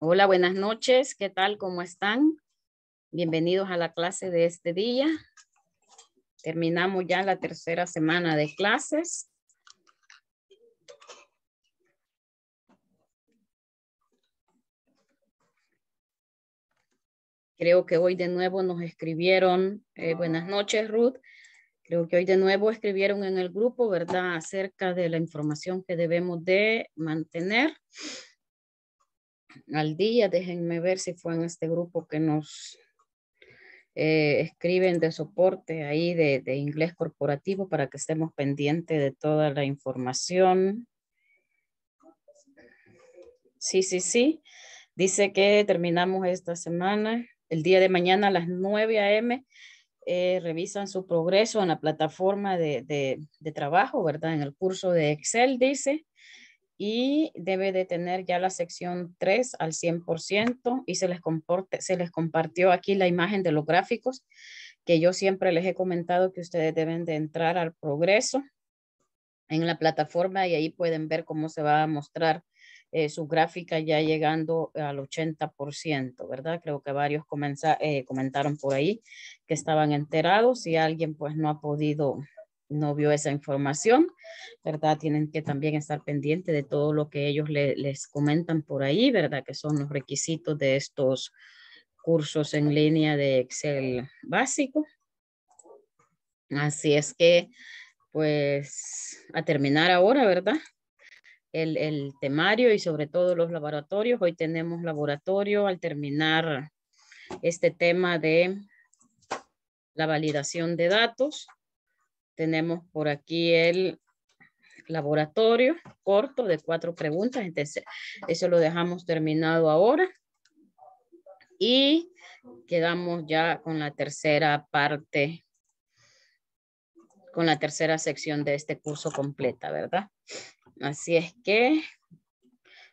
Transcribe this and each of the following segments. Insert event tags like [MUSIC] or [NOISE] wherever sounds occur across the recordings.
Hola, buenas noches. ¿Qué tal? ¿Cómo están? Bienvenidos a la clase de este día. Terminamos ya la tercera semana de clases. Creo que hoy de nuevo nos escribieron, eh, buenas noches Ruth, creo que hoy de nuevo escribieron en el grupo, ¿verdad? Acerca de la información que debemos de mantener al día. Déjenme ver si fue en este grupo que nos eh, escriben de soporte ahí de, inglés corporativo para que estemos pendientes de toda la información. Sí, sí, sí. Dice que terminamos esta semana. El día de mañana a las 9 a.m. Eh, revisan su progreso en la plataforma de trabajo, ¿verdad? En el curso de Excel, dice y debe de tener ya la sección 3 al 100% y se les, comporte, se les compartió aquí la imagen de los gráficos que yo siempre les he comentado que ustedes deben de entrar al progreso en la plataforma y ahí pueden ver cómo se va a mostrar eh, su gráfica ya llegando al 80%, ¿verdad? Creo que varios eh, comentaron por ahí que estaban enterados y alguien pues no ha podido no vio esa información, ¿verdad? Tienen que también estar pendientes de todo lo que ellos les comentan por ahí, ¿verdad? Que son los requisitos de estos cursos en línea de Excel básico. Así es que, pues, a terminar ahora, ¿verdad? El, el temario y sobre todo los laboratorios. Hoy tenemos laboratorio al terminar este tema de la validación de datos tenemos por aquí el laboratorio corto de cuatro preguntas. Entonces, eso lo dejamos terminado ahora. Y quedamos ya con la tercera parte, con la tercera sección de este curso completa, ¿verdad? Así es que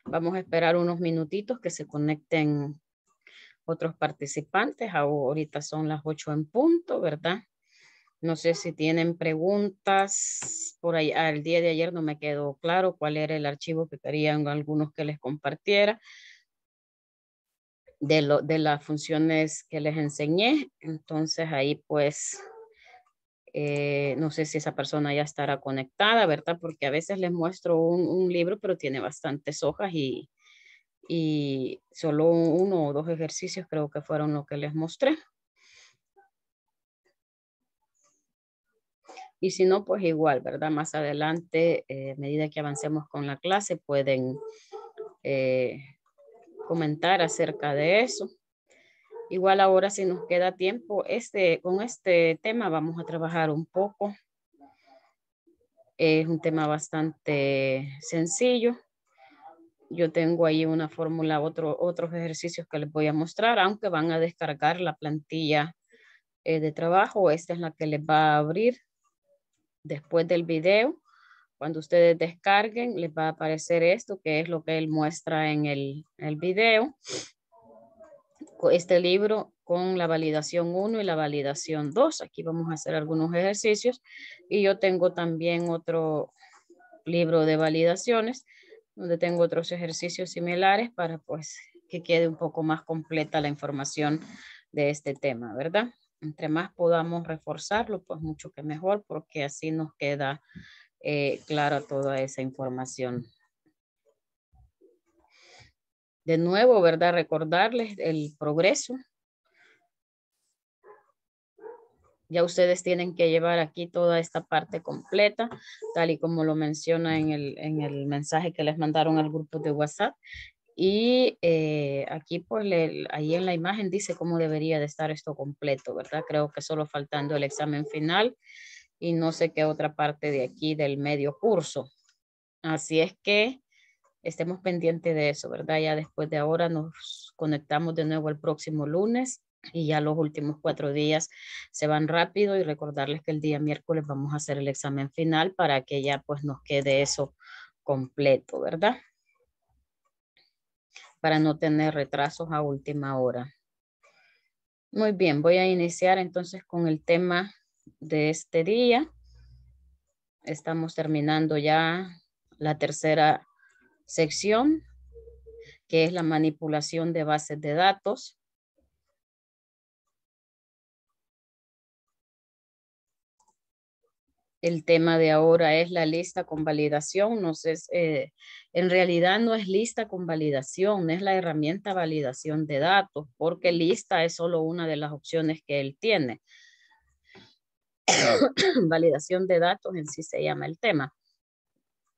vamos a esperar unos minutitos que se conecten otros participantes. Ahorita son las ocho en punto, ¿verdad? No sé si tienen preguntas. Por ahí, al día de ayer no me quedó claro cuál era el archivo que querían algunos que les compartiera de, lo, de las funciones que les enseñé. Entonces ahí pues eh, no sé si esa persona ya estará conectada, ¿verdad? Porque a veces les muestro un, libro, pero tiene bastantes hojas y, y, solo uno o dos ejercicios creo que fueron lo que les mostré. Y si no, pues igual, ¿verdad? Más adelante, eh, a medida que avancemos con la clase, pueden eh, comentar acerca de eso. Igual ahora, si nos queda tiempo, este, con este tema vamos a trabajar un poco. Es un tema bastante sencillo. Yo tengo ahí una fórmula, otro, otros ejercicios que les voy a mostrar, aunque van a descargar la plantilla eh, de trabajo. Esta es la que les va a abrir después del video, cuando ustedes descarguen, les va a aparecer esto, que es lo que él muestra en el, el video. Este libro con la validación 1 y la validación 2. Aquí vamos a hacer algunos ejercicios. Y yo tengo también otro libro de validaciones, donde tengo otros ejercicios similares para pues que quede un poco más completa la información de este tema, ¿verdad? entre más podamos reforzarlo, pues mucho que mejor, porque así nos queda eh, clara toda esa información. De nuevo, ¿verdad? Recordarles el progreso. Ya ustedes tienen que llevar aquí toda esta parte completa, tal y como lo menciona en el, en el mensaje que les mandaron al grupo de WhatsApp. Y eh, aquí, pues, ahí en la imagen dice cómo debería de estar esto completo, ¿verdad? Creo que solo faltando el examen final y no sé qué otra parte de aquí del medio curso. Así es que estemos pendientes de eso, ¿verdad? Ya después de ahora nos conectamos de nuevo el próximo lunes y ya los últimos cuatro días se van rápido y recordarles que el día miércoles vamos a hacer el examen final para que ya pues nos quede eso completo, ¿verdad? para no tener retrasos a última hora. Muy bien, voy a iniciar entonces con el tema de este día. Estamos terminando ya la tercera sección, que es la manipulación de bases de datos. El tema de ahora es la lista con validación. No sé, eh, en realidad no es lista con validación, es la herramienta validación de datos, porque lista es solo una de las opciones que él tiene. [COUGHS] validación de datos en sí se llama el tema.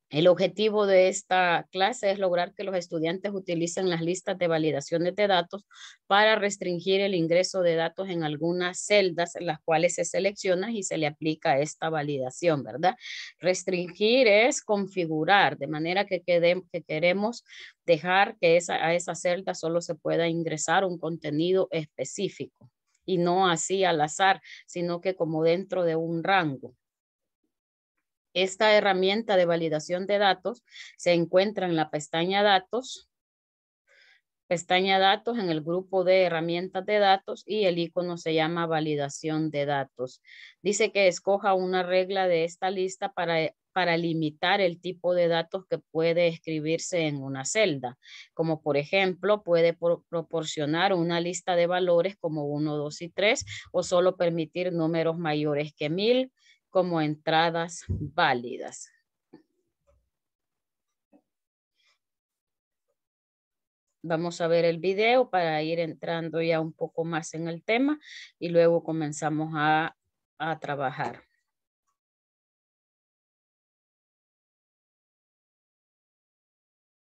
El objetivo de esta clase es lograr que los estudiantes utilicen las listas de validaciones de datos para restringir el ingreso de datos en algunas celdas, en las cuales se selecciona y se le aplica esta validación, ¿verdad? Restringir es configurar, de manera que, queremos dejar que a esa celda solo se pueda ingresar un contenido específico y no así al azar, sino que como dentro de un rango. Esta herramienta de validación de datos se encuentra en la pestaña Datos, pestaña Datos en el grupo de herramientas de datos y el icono se llama Validación de datos. Dice que escoja una regla de esta lista para limitar el tipo de datos que puede escribirse en una celda, como por ejemplo puede proporcionar una lista de valores como 1, 2 y 3 o solo permitir números mayores que 1000, como entradas válidas. Vamos a ver el video para ir entrando ya un poco más en el tema y luego comenzamos a, a trabajar.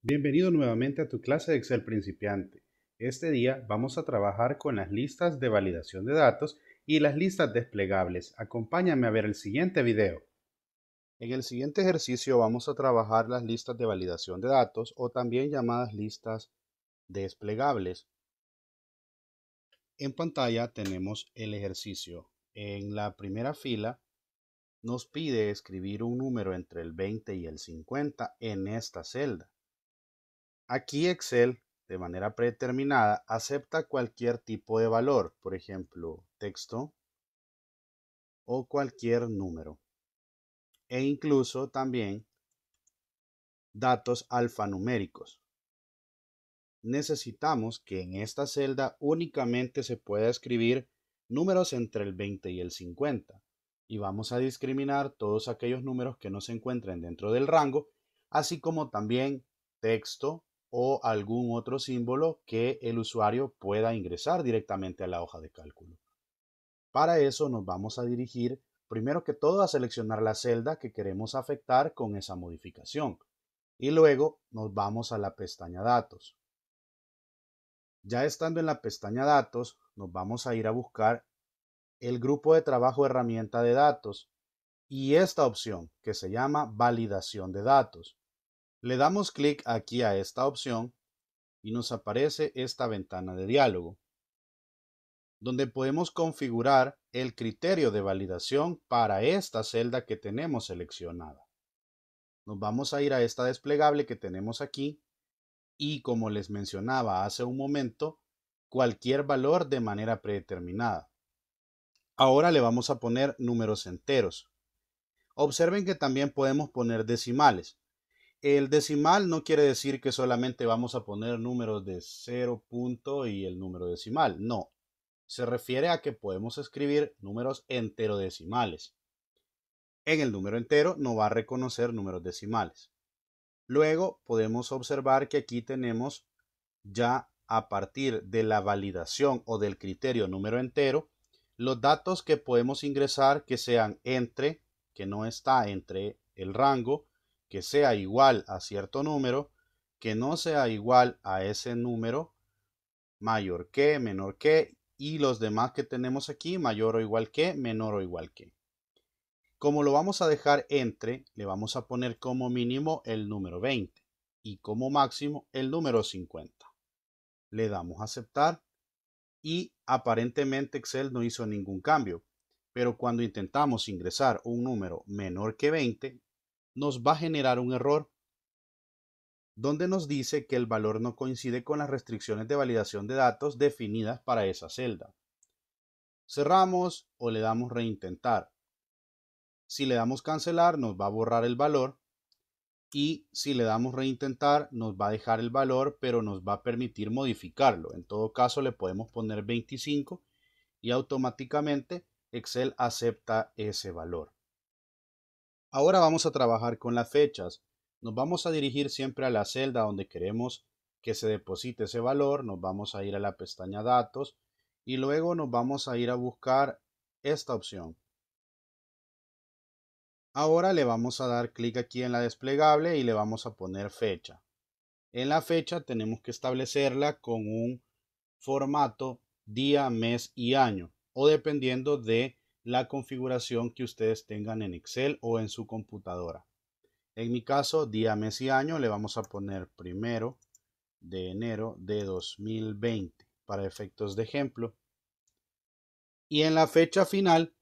Bienvenido nuevamente a tu clase de Excel principiante. Este día vamos a trabajar con las listas de validación de datos y las listas desplegables. Acompáñame a ver el siguiente video. En el siguiente ejercicio vamos a trabajar las listas de validación de datos o también llamadas listas desplegables. En pantalla tenemos el ejercicio. En la primera fila nos pide escribir un número entre el 20 y el 50 en esta celda. Aquí Excel de manera predeterminada acepta cualquier tipo de valor, por ejemplo, texto o cualquier número. E incluso también datos alfanuméricos. Necesitamos que en esta celda únicamente se pueda escribir números entre el 20 y el 50 y vamos a discriminar todos aquellos números que no se encuentren dentro del rango, así como también texto o algún otro símbolo que el usuario pueda ingresar directamente a la hoja de cálculo. Para eso nos vamos a dirigir primero que todo a seleccionar la celda que queremos afectar con esa modificación y luego nos vamos a la pestaña datos. Ya estando en la pestaña datos nos vamos a ir a buscar el grupo de trabajo herramienta de datos y esta opción que se llama validación de datos. Le damos clic aquí a esta opción y nos aparece esta ventana de diálogo, donde podemos configurar el criterio de validación para esta celda que tenemos seleccionada. Nos vamos a ir a esta desplegable que tenemos aquí y como les mencionaba hace un momento, cualquier valor de manera predeterminada. Ahora le vamos a poner números enteros. Observen que también podemos poner decimales. El decimal no quiere decir que solamente vamos a poner números de 0 punto y el número decimal. No, se refiere a que podemos escribir números enterodecimales. En el número entero no va a reconocer números decimales. Luego podemos observar que aquí tenemos ya a partir de la validación o del criterio número entero, los datos que podemos ingresar que sean entre, que no está entre el rango, que sea igual a cierto número, que no sea igual a ese número, mayor que, menor que, y los demás que tenemos aquí, mayor o igual que, menor o igual que. Como lo vamos a dejar entre, le vamos a poner como mínimo el número 20 y como máximo el número 50. Le damos a aceptar y aparentemente Excel no hizo ningún cambio. Pero cuando intentamos ingresar un número menor que 20, nos va a generar un error donde nos dice que el valor no coincide con las restricciones de validación de datos definidas para esa celda. Cerramos o le damos reintentar. Si le damos cancelar nos va a borrar el valor y si le damos reintentar nos va a dejar el valor pero nos va a permitir modificarlo. En todo caso le podemos poner 25 y automáticamente Excel acepta ese valor. Ahora vamos a trabajar con las fechas. Nos vamos a dirigir siempre a la celda donde queremos que se deposite ese valor. Nos vamos a ir a la pestaña datos y luego nos vamos a ir a buscar esta opción. Ahora le vamos a dar clic aquí en la desplegable y le vamos a poner fecha. En la fecha tenemos que establecerla con un formato día, mes y año o dependiendo de la configuración que ustedes tengan en Excel o en su computadora. En mi caso, día, mes y año le vamos a poner primero de enero de 2020 para efectos de ejemplo. Y en la fecha final,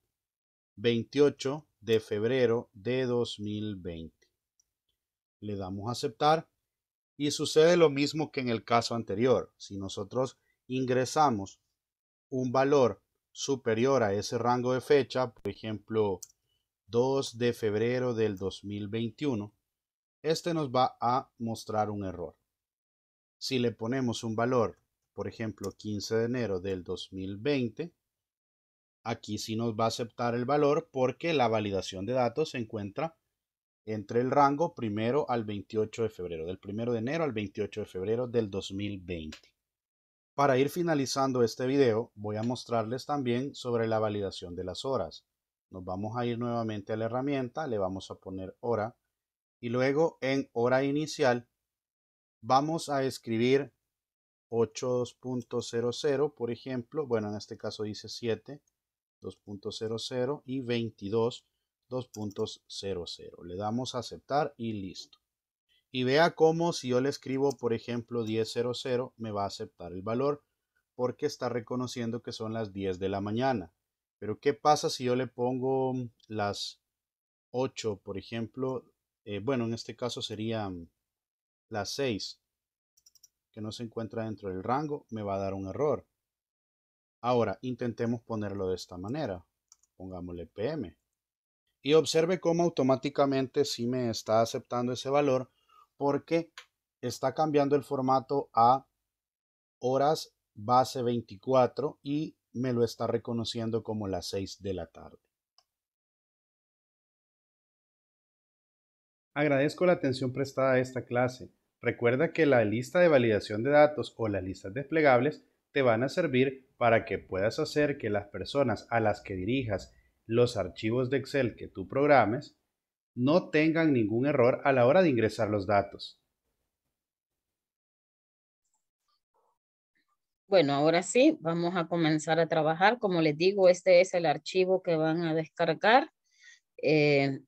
28 de febrero de 2020. Le damos a aceptar y sucede lo mismo que en el caso anterior. Si nosotros ingresamos un valor superior a ese rango de fecha, por ejemplo 2 de febrero del 2021, este nos va a mostrar un error. Si le ponemos un valor, por ejemplo 15 de enero del 2020, aquí sí nos va a aceptar el valor porque la validación de datos se encuentra entre el rango primero al 28 de febrero, del primero de enero al 28 de febrero del 2020. Para ir finalizando este video, voy a mostrarles también sobre la validación de las horas. Nos vamos a ir nuevamente a la herramienta, le vamos a poner hora y luego en hora inicial vamos a escribir 8.00, por ejemplo, bueno, en este caso dice 7, 2.00 y 22, 2.00. Le damos a aceptar y listo y vea cómo si yo le escribo, por ejemplo, 10.00, me va a aceptar el valor porque está reconociendo que son las 10 de la mañana. Pero ¿qué pasa si yo le pongo las 8, por ejemplo? Eh, bueno, en este caso serían mm, las 6, que no se encuentra dentro del rango, me va a dar un error. Ahora, intentemos ponerlo de esta manera. Pongámosle PM. Y observe cómo automáticamente si me está aceptando ese valor porque está cambiando el formato a horas base 24 y me lo está reconociendo como las 6 de la tarde. Agradezco la atención prestada a esta clase. Recuerda que la lista de validación de datos o las listas desplegables te van a servir para que puedas hacer que las personas a las que dirijas los archivos de Excel que tú programes no tengan ningún error a la hora de ingresar los datos. Bueno, ahora sí, vamos a comenzar a trabajar. Como les digo, este es el archivo que van a descargar eh,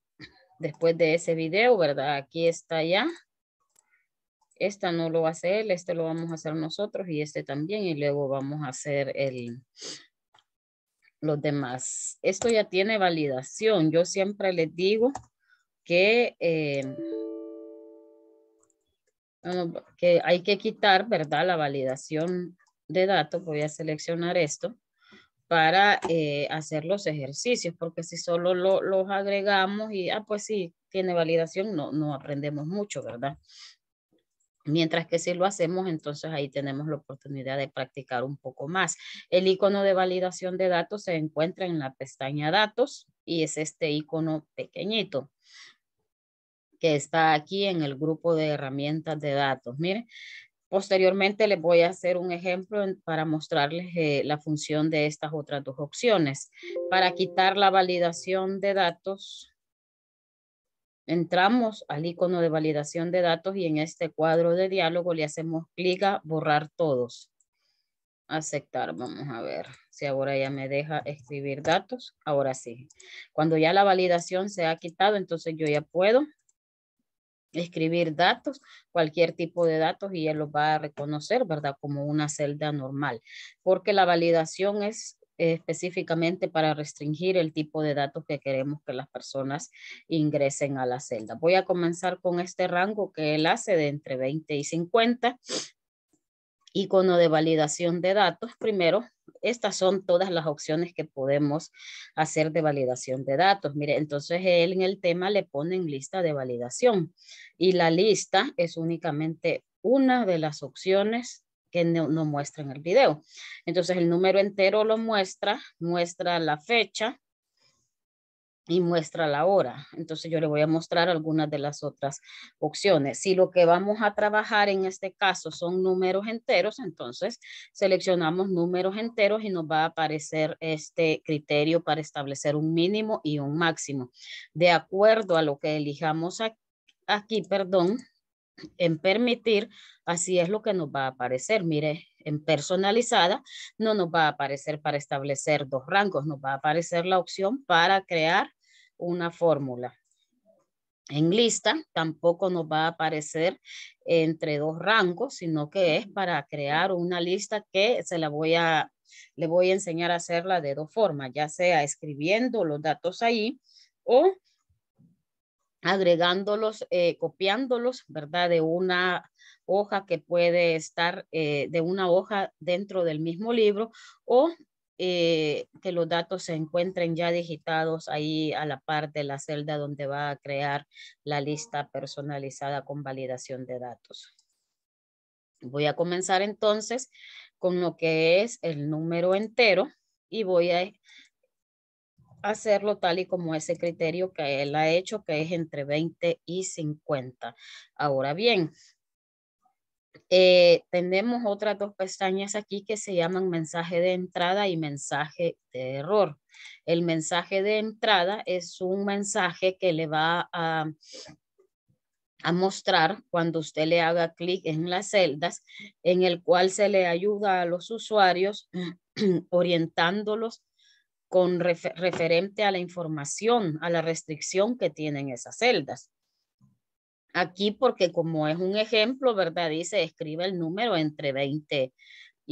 después de ese video, ¿verdad? Aquí está ya. Esta no lo va a hacer este lo vamos a hacer nosotros y este también. Y luego vamos a hacer el, los demás. Esto ya tiene validación. Yo siempre les digo que, eh, que hay que quitar, ¿verdad? La validación de datos, voy a seleccionar esto para eh, hacer los ejercicios, porque si solo lo, los agregamos y, ah, pues sí, tiene validación, no, no aprendemos mucho, ¿verdad? Mientras que si lo hacemos, entonces ahí tenemos la oportunidad de practicar un poco más. El icono de validación de datos se encuentra en la pestaña datos y es este icono pequeñito que está aquí en el grupo de herramientas de datos. Miren, posteriormente les voy a hacer un ejemplo para mostrarles eh, la función de estas otras dos opciones. Para quitar la validación de datos, entramos al icono de validación de datos y en este cuadro de diálogo le hacemos clic a borrar todos. Aceptar, vamos a ver si ahora ya me deja escribir datos. Ahora sí. Cuando ya la validación se ha quitado, entonces yo ya puedo escribir datos, cualquier tipo de datos y él los va a reconocer, ¿verdad? Como una celda normal, porque la validación es específicamente para restringir el tipo de datos que queremos que las personas ingresen a la celda. Voy a comenzar con este rango que él hace de entre 20 y 50 icono de validación de datos. Primero, estas son todas las opciones que podemos hacer de validación de datos. Mire, entonces él en el tema le pone en lista de validación y la lista es únicamente una de las opciones que no, no muestra en el video. Entonces el número entero lo muestra, muestra la fecha, y muestra la hora. Entonces yo le voy a mostrar algunas de las otras opciones. Si lo que vamos a trabajar en este caso son números enteros, entonces seleccionamos números enteros y nos va a aparecer este criterio para establecer un mínimo y un máximo. De acuerdo a lo que elijamos aquí, perdón, en permitir, así es lo que nos va a aparecer. Mire, en personalizada no nos va a aparecer para establecer dos rangos, nos va a aparecer la opción para crear una fórmula. En lista tampoco nos va a aparecer entre dos rangos, sino que es para crear una lista que se la voy a, le voy a enseñar a hacerla de dos formas, ya sea escribiendo los datos ahí o agregándolos, eh, copiándolos, ¿verdad? De una hoja que puede estar eh, de una hoja dentro del mismo libro o eh, que los datos se encuentren ya digitados ahí a la parte de la celda donde va a crear la lista personalizada con validación de datos. Voy a comenzar entonces con lo que es el número entero y voy a hacerlo tal y como ese criterio que él ha hecho, que es entre 20 y 50. Ahora bien, eh, tenemos otras dos pestañas aquí que se llaman mensaje de entrada y mensaje de error. El mensaje de entrada es un mensaje que le va a, a mostrar cuando usted le haga clic en las celdas, en el cual se le ayuda a los usuarios [CLEARS THROAT] orientándolos con referente a la información, a la restricción que tienen esas celdas aquí porque como es un ejemplo, ¿verdad? Dice, escribe el número entre 20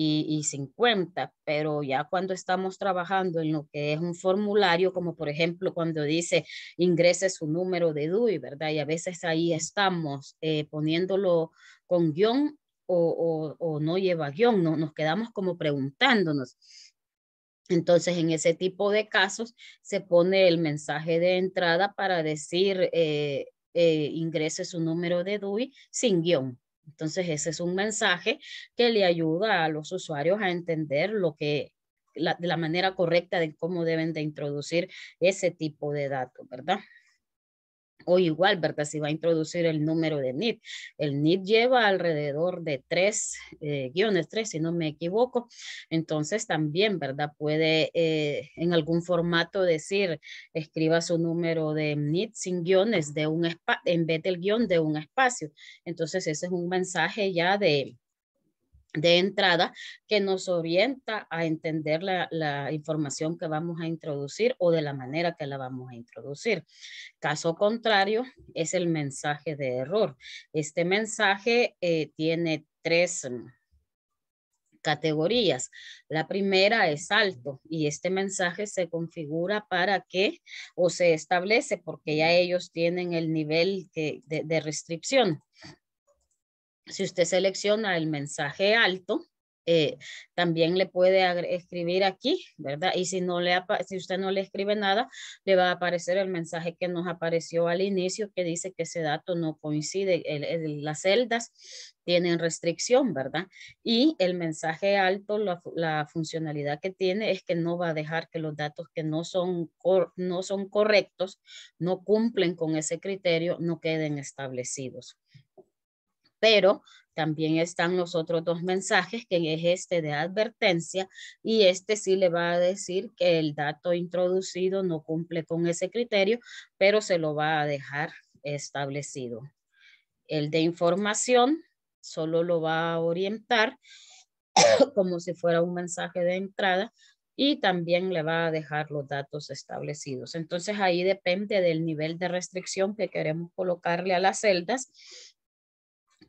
y, 50, pero ya cuando estamos trabajando en lo que es un formulario, como por ejemplo cuando dice, ingrese su número de DUI, ¿verdad? Y a veces ahí estamos eh, poniéndolo con guión o, no lleva guión, nos quedamos como preguntándonos. Entonces, en ese tipo de casos se pone el mensaje de entrada para decir, eh, eh, ingrese su número de DUI sin guión. Entonces, ese es un mensaje que le ayuda a los usuarios a entender lo que la, de la manera correcta de cómo deben de introducir ese tipo de datos, ¿verdad? o igual, ¿verdad? Si va a introducir el número de NIT. El NIT lleva alrededor de tres eh, guiones, tres si no me equivoco. Entonces también, ¿verdad? Puede eh, en algún formato decir, escriba su número de NIT sin guiones de un en vez del guión de un espacio. Entonces ese es un mensaje ya de, de entrada que nos orienta a entender la, información que vamos a introducir o de la manera que la vamos a introducir. Caso contrario, es el mensaje de error. Este mensaje eh, tiene tres mm, categorías. La primera es alto y este mensaje se configura para que o se establece porque ya ellos tienen el nivel de restricción si usted selecciona el mensaje alto, eh, también le puede escribir aquí, ¿verdad? Y si, no le si usted no le escribe nada, le va a aparecer el mensaje que nos apareció al inicio que dice que ese dato no coincide, las celdas tienen restricción, ¿verdad? Y el mensaje alto, la, funcionalidad que tiene es que no va a dejar que los datos que no son, no son correctos, no cumplen con ese criterio, no queden establecidos pero también están los otros dos mensajes, que es este de advertencia, y este sí le va a decir que el dato introducido no cumple con ese criterio, pero se lo va a dejar establecido. El de información solo lo va a orientar [COUGHS] como si fuera un mensaje de entrada y también le va a dejar los datos establecidos. Entonces ahí depende del nivel de restricción que queremos colocarle a las celdas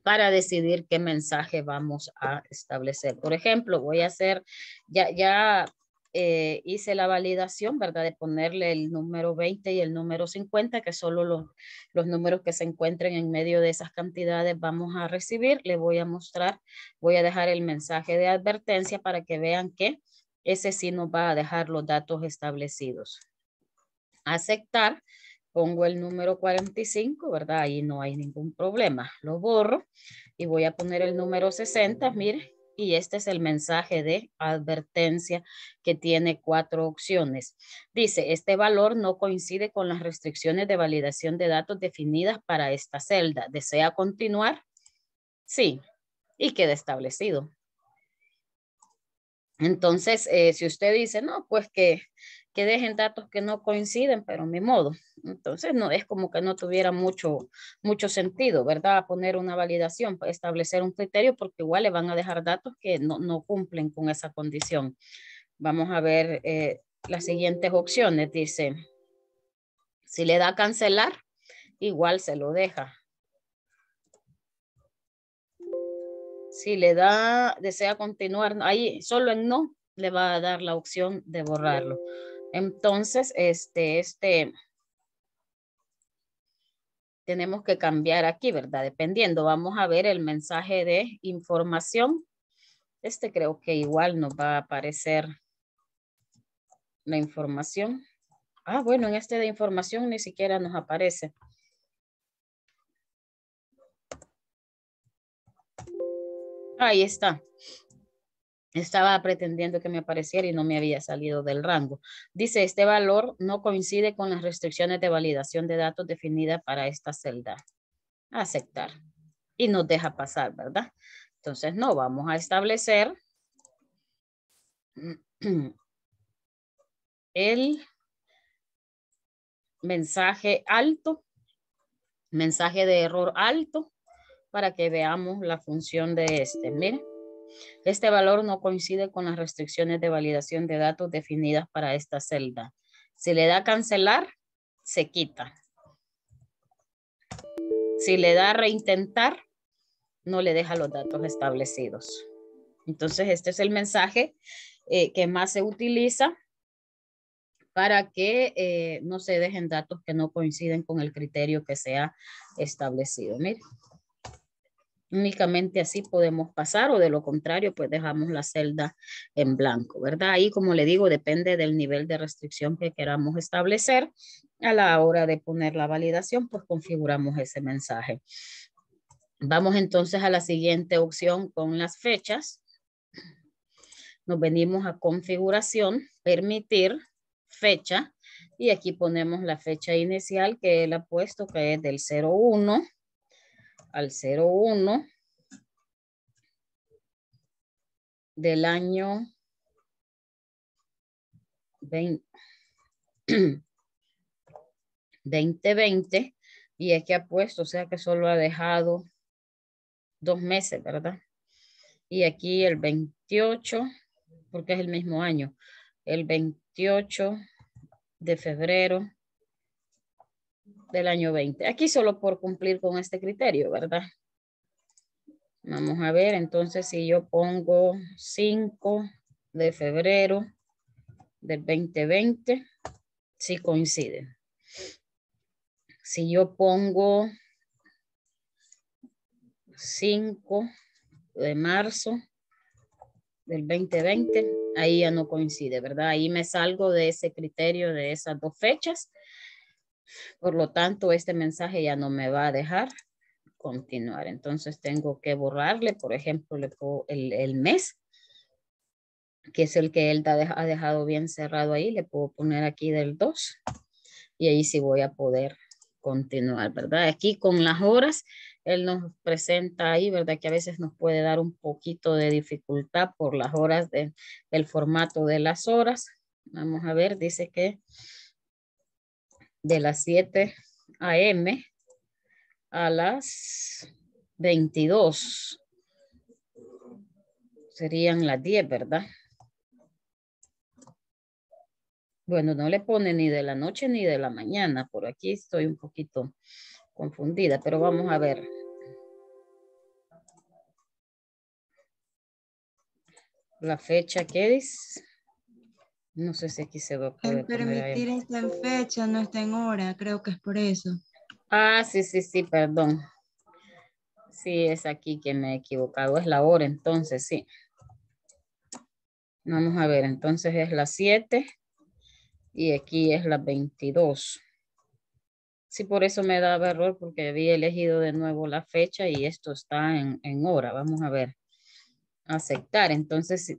para decidir qué mensaje vamos a establecer. Por ejemplo, voy a hacer, ya, ya eh, hice la validación, ¿verdad? De ponerle el número 20 y el número 50, que solo los, los números que se encuentren en medio de esas cantidades vamos a recibir. Le voy a mostrar, voy a dejar el mensaje de advertencia para que vean que ese sí nos va a dejar los datos establecidos. Aceptar pongo el número 45, ¿verdad? Ahí no hay ningún problema. Lo borro y voy a poner el número 60, mire. Y este es el mensaje de advertencia que tiene cuatro opciones. Dice, este valor no coincide con las restricciones de validación de datos definidas para esta celda. ¿Desea continuar? Sí. Y queda establecido. Entonces, eh, si usted dice, no, pues que que dejen datos que no coinciden, pero mi modo. Entonces, no es como que no tuviera mucho, mucho sentido, ¿verdad? Poner una validación, pues, establecer un criterio, porque igual le van a dejar datos que no, cumplen con esa condición. Vamos a ver eh, las siguientes opciones. Dice, si le da cancelar, igual se lo deja. Si le da, desea continuar, ahí solo en no, le va a dar la opción de borrarlo. Entonces, este, este, tenemos que cambiar aquí, ¿verdad? Dependiendo, vamos a ver el mensaje de información. Este creo que igual nos va a aparecer la información. Ah, bueno, en este de información ni siquiera nos aparece. Ahí está estaba pretendiendo que me apareciera y no me había salido del rango. Dice, este valor no coincide con las restricciones de validación de datos definidas para esta celda. Aceptar. Y nos deja pasar, ¿verdad? Entonces, no, vamos a establecer [CLEARS THROAT] el mensaje alto, mensaje de error alto, para que veamos la función de este. Miren. Este valor no coincide con las restricciones de validación de datos definidas para esta celda. Si le da cancelar, se quita. Si le da reintentar, no le deja los datos establecidos. Entonces, este es el mensaje eh, que más se utiliza para que eh, no se dejen datos que no coinciden con el criterio que se ha establecido. Mire. Únicamente así podemos pasar o de lo contrario, pues dejamos la celda en blanco, ¿verdad? Ahí, como le digo, depende del nivel de restricción que queramos establecer. A la hora de poner la validación, pues configuramos ese mensaje. Vamos entonces a la siguiente opción con las fechas. Nos venimos a configuración, permitir, fecha, y aquí ponemos la fecha inicial que él ha puesto, que es del 01 al 01 del año 2020 [CLEARS THROAT] y es que ha puesto, o sea que solo ha dejado dos meses, ¿verdad? Y aquí el 28, porque es el mismo año, el 28 de febrero del año 20. Aquí solo por cumplir con este criterio, ¿verdad? Vamos a ver, entonces si yo pongo 5 de febrero del 2020, si sí coincide. Si yo pongo 5 de marzo del 2020, ahí ya no coincide, ¿verdad? Ahí me salgo de ese criterio de esas dos fechas por lo tanto, este mensaje ya no me va a dejar continuar. Entonces tengo que borrarle, por ejemplo, le el, mes, que es el que él ha dejado bien cerrado ahí, le puedo poner aquí del 2 y ahí sí voy a poder continuar, ¿verdad? Aquí con las horas, él nos presenta ahí, ¿verdad? Que a veces nos puede dar un poquito de dificultad por las horas de, del formato de las horas. Vamos a ver, dice que de las 7 a.m. a las 22. Serían las 10, ¿verdad? Bueno, no le pone ni de la noche ni de la mañana. Por aquí estoy un poquito confundida, pero vamos a ver. La fecha que es no sé si aquí se va a poder. permitir está en fecha, no está en hora, creo que es por eso. Ah, sí, sí, sí, perdón. Sí, es aquí que me he equivocado, es la hora entonces, sí. Vamos a ver, entonces es las 7 y aquí es la 22. Sí, por eso me daba error porque había elegido de nuevo la fecha y esto está en, en hora. Vamos a ver aceptar. Entonces, yo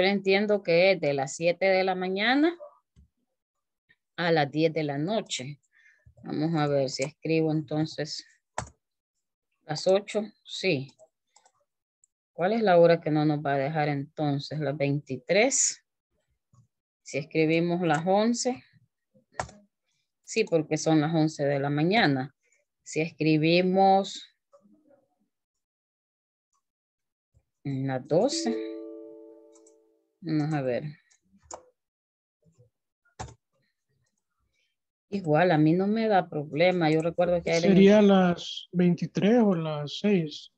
le entiendo que es de las 7 de la mañana a las 10 de la noche. Vamos a ver si escribo entonces las 8. Sí. ¿Cuál es la hora que no nos va a dejar entonces? Las 23. Si escribimos las 11. Sí, porque son las 11 de la mañana. Si escribimos las 12. Vamos a ver. Igual, a mí no me da problema. Yo recuerdo que... Sería las 23 o las 6.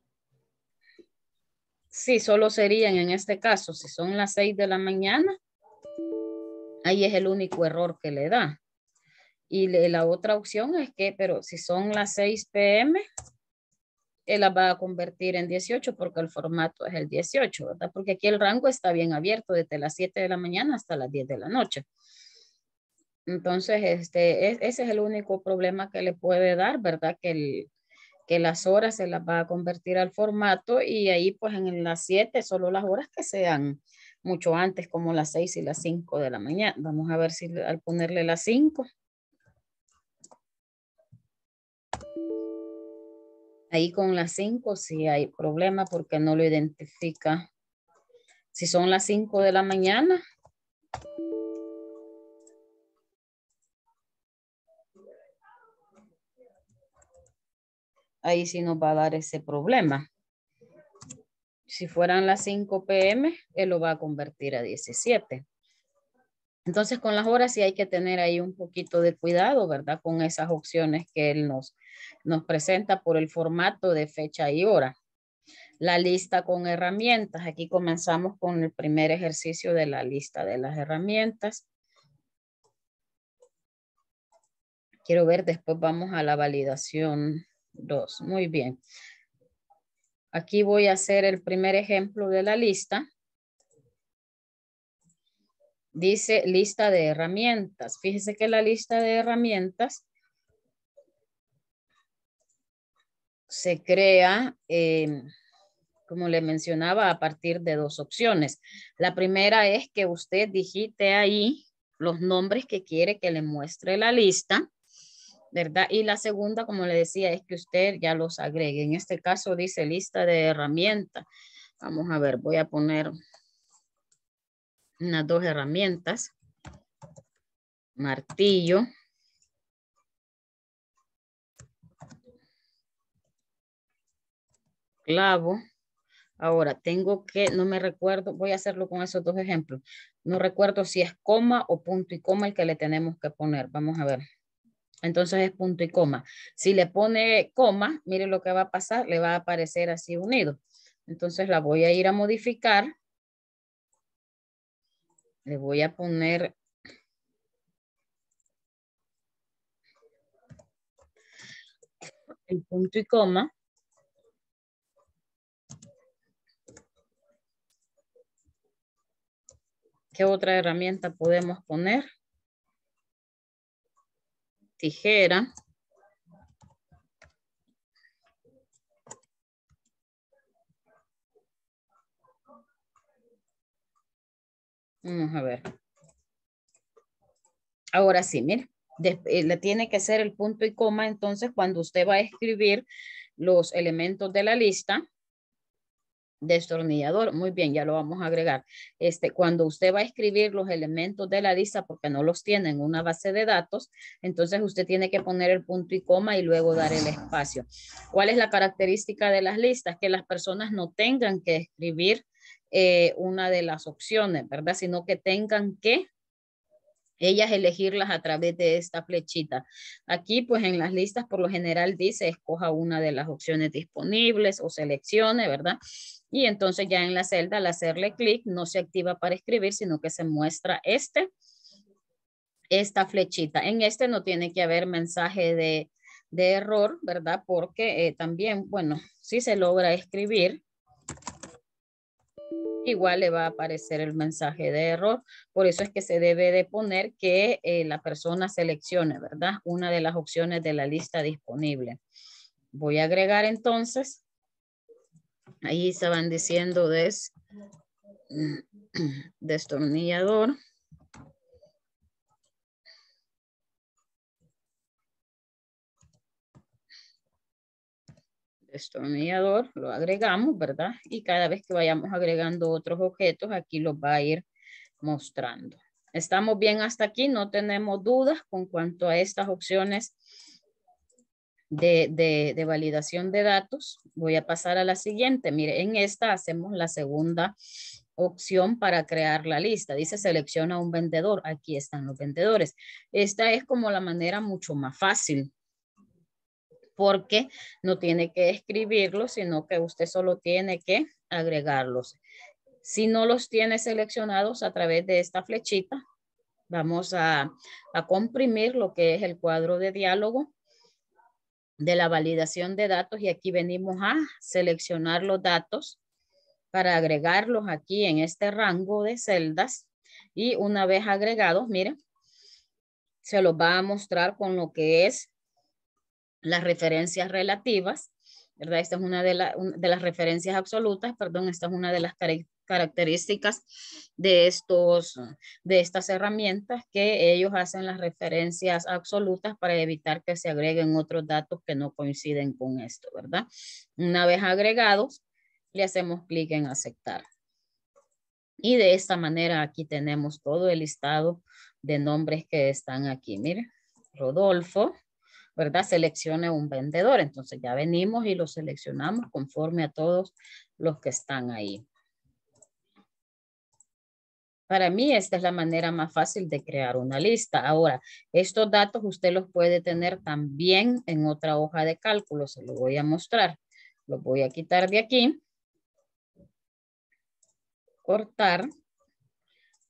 Sí, solo serían en este caso, si son las 6 de la mañana, ahí es el único error que le da. Y la otra opción es que, pero si son las 6 pm, él la va a convertir en 18 porque el formato es el 18, ¿verdad? Porque aquí el rango está bien abierto desde las 7 de la mañana hasta las 10 de la noche. Entonces, este, e, ese es el único problema que le puede dar, ¿verdad? Que, que las horas se las va a convertir al formato y ahí pues en las 7 solo las horas que sean mucho antes, como las 6 y las 5 de la mañana. Vamos a ver si al ponerle las 5. Ahí con las 5 sí hay problema porque no lo identifica. Si son las 5 de la mañana. Ahí sí nos va a dar ese problema. Si fueran las 5 pm, él lo va a convertir a 17. Entonces, con las horas sí hay que tener ahí un poquito de cuidado, ¿verdad? Con esas opciones que él nos, nos presenta por el formato de fecha y hora. La lista con herramientas. Aquí comenzamos con el primer ejercicio de la lista de las herramientas. Quiero ver, después vamos a la validación 2. Muy bien. Aquí voy a hacer el primer ejemplo de la lista. Dice lista de herramientas. Fíjese que la lista de herramientas se crea, como le mencionaba, a partir de dos opciones. La primera es que usted digite ahí los nombres que quiere que le muestre la lista, ¿verdad? Y la segunda, como le decía, es que usted ya los agregue. En este caso dice lista de herramientas. Vamos a ver, voy a poner unas dos herramientas, martillo, clavo. Ahora, tengo que, no me recuerdo, voy a hacerlo con esos dos ejemplos. No recuerdo si es coma o punto y coma el que le tenemos que poner. Vamos a ver. Entonces es punto y coma. Si le pone coma, mire lo que va a pasar, le va a aparecer así unido. Entonces la voy a ir a modificar le voy a poner el punto y coma. ¿Qué otra herramienta podemos poner? Tijera. Vamos a ver. Ahora sí, mire, eh, le tiene que ser el punto y coma, entonces cuando usted va a escribir los elementos de la lista, destornillador, muy bien, ya lo vamos a agregar. Este, cuando usted va a escribir los elementos de la lista, porque no los tiene en una base de datos, entonces usted tiene que poner el punto y coma y luego dar el espacio. ¿Cuál es la característica de las listas? Que las personas no tengan que escribir eh, una de las opciones, ¿verdad? Sino que tengan que ellas elegirlas a través de esta flechita. Aquí, pues en las listas, por lo general dice, escoja una de las opciones disponibles o seleccione, ¿verdad? Y entonces ya en la celda, al hacerle clic, no se activa para escribir, sino que se muestra este, esta flechita. En este no tiene que haber mensaje de, error, ¿verdad? Porque eh, también, bueno, si se logra escribir, igual le va a aparecer el mensaje de error. Por eso es que se debe de poner que eh, la persona seleccione, ¿verdad? Una de las opciones de la lista disponible. Voy a agregar entonces. Ahí estaban diciendo des, [CLEARS THROAT] destornillador. mediador lo agregamos, ¿verdad? Y cada vez que vayamos agregando otros objetos, aquí los va a ir mostrando. ¿Estamos bien hasta aquí? ¿No tenemos dudas con cuanto a estas opciones de, de, de, validación de datos? Voy a pasar a la siguiente. Mire, en esta hacemos la segunda opción para crear la lista. Dice selecciona un vendedor. Aquí están los vendedores. Esta es como la manera mucho más fácil porque no tiene que escribirlos, sino que usted solo tiene que agregarlos. Si no los tiene seleccionados a través de esta flechita, vamos a, a comprimir lo que es el cuadro de diálogo de la validación de datos y aquí venimos a seleccionar los datos para agregarlos aquí en este rango de celdas y una vez agregados, miren, se los va a mostrar con lo que es las referencias relativas, ¿verdad? Esta es una de, las referencias absolutas, perdón, esta es una de las características de, estos, de estas herramientas que ellos hacen las referencias absolutas para evitar que se agreguen otros datos que no coinciden con esto, ¿verdad? Una vez agregados, le hacemos clic en aceptar. Y de esta manera aquí tenemos todo el listado de nombres que están aquí. Mire, Rodolfo, ¿verdad? Seleccione un vendedor. Entonces ya venimos y lo seleccionamos conforme a todos los que están ahí. Para mí esta es la manera más fácil de crear una lista. Ahora, estos datos usted los puede tener también en otra hoja de cálculo. Se lo voy a mostrar. Los voy a quitar de aquí. Cortar.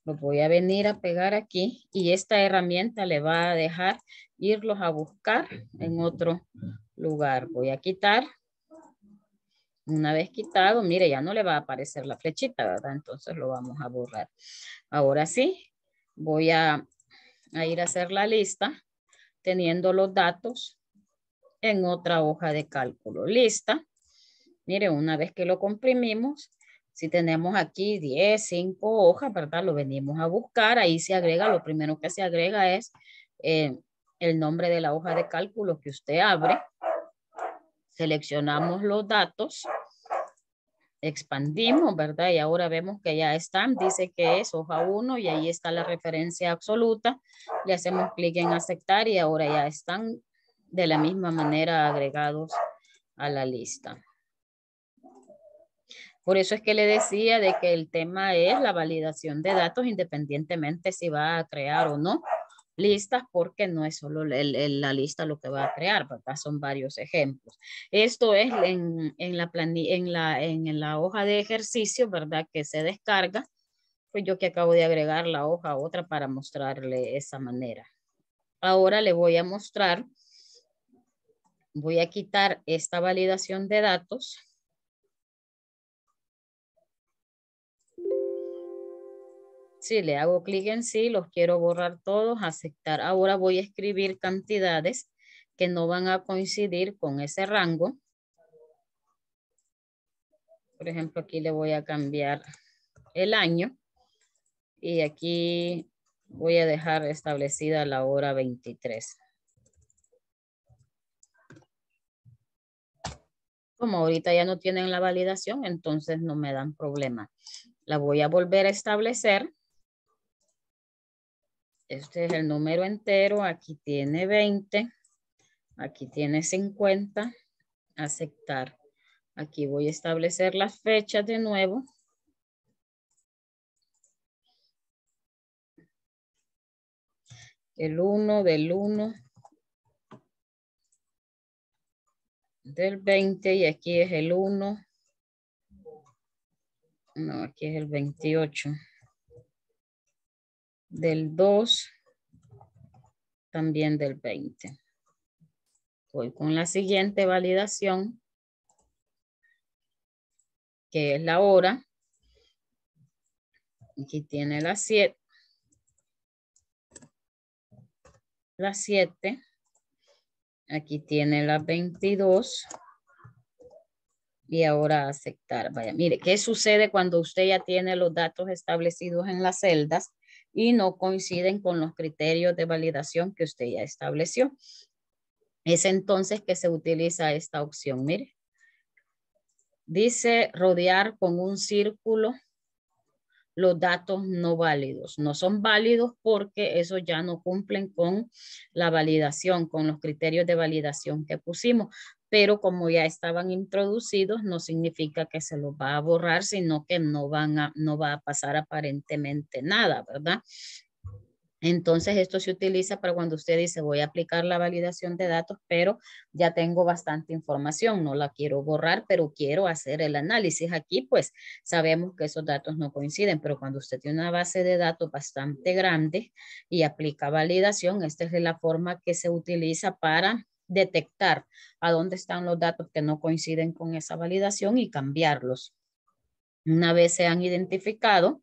Lo voy a venir a pegar aquí y esta herramienta le va a dejar irlos a buscar en otro lugar. Voy a quitar. Una vez quitado, mire, ya no le va a aparecer la flechita, ¿verdad? Entonces lo vamos a borrar. Ahora sí, voy a, a ir a hacer la lista teniendo los datos en otra hoja de cálculo. Lista. Mire, una vez que lo comprimimos, si tenemos aquí 10, 5 hojas, ¿verdad? Lo venimos a buscar, ahí se agrega, lo primero que se agrega es eh, el nombre de la hoja de cálculo que usted abre. Seleccionamos los datos, expandimos, ¿verdad? Y ahora vemos que ya están, dice que es hoja 1 y ahí está la referencia absoluta. Le hacemos clic en aceptar y ahora ya están de la misma manera agregados a la lista. Por eso es que le decía de que el tema es la validación de datos independientemente si va a crear o no listas porque no es solo la lista lo que va a crear, ¿verdad? Son varios ejemplos. Esto es en, la en la hoja de ejercicio, ¿verdad? Que se descarga. Pues yo que acabo de agregar la hoja a otra para mostrarle esa manera. Ahora le voy a mostrar, voy a quitar esta validación de datos Sí, le hago clic en sí, los quiero borrar todos, aceptar. Ahora voy a escribir cantidades que no van a coincidir con ese rango. Por ejemplo, aquí le voy a cambiar el año y aquí voy a dejar establecida la hora 23. Como ahorita ya no tienen la validación, entonces no me dan problema. La voy a volver a establecer este es el número entero. Aquí tiene 20. Aquí tiene 50. Aceptar. Aquí voy a establecer las fechas de nuevo. El 1 del 1 del 20 y aquí es el 1. No, aquí es el 28 del 2, también del 20. Voy con la siguiente validación, que es la hora. Aquí tiene la 7. La 7. Aquí tiene la 22. Y ahora aceptar. Vaya, mire, ¿qué sucede cuando usted ya tiene los datos establecidos en las celdas? y no coinciden con los criterios de validación que usted ya estableció. Es entonces que se utiliza esta opción. Mire, dice rodear con un círculo los datos no válidos. No son válidos porque eso ya no cumplen con la validación, con los criterios de validación que pusimos pero como ya estaban introducidos, no significa que se los va a borrar, sino que no, van a, no va a pasar aparentemente nada, ¿verdad? Entonces, esto se utiliza para cuando usted dice, voy a aplicar la validación de datos, pero ya tengo bastante información, no la quiero borrar, pero quiero hacer el análisis. Aquí, pues, sabemos que esos datos no coinciden, pero cuando usted tiene una base de datos bastante grande y aplica validación, esta es la forma que se utiliza para detectar a dónde están los datos que no coinciden con esa validación y cambiarlos. Una vez se han identificado,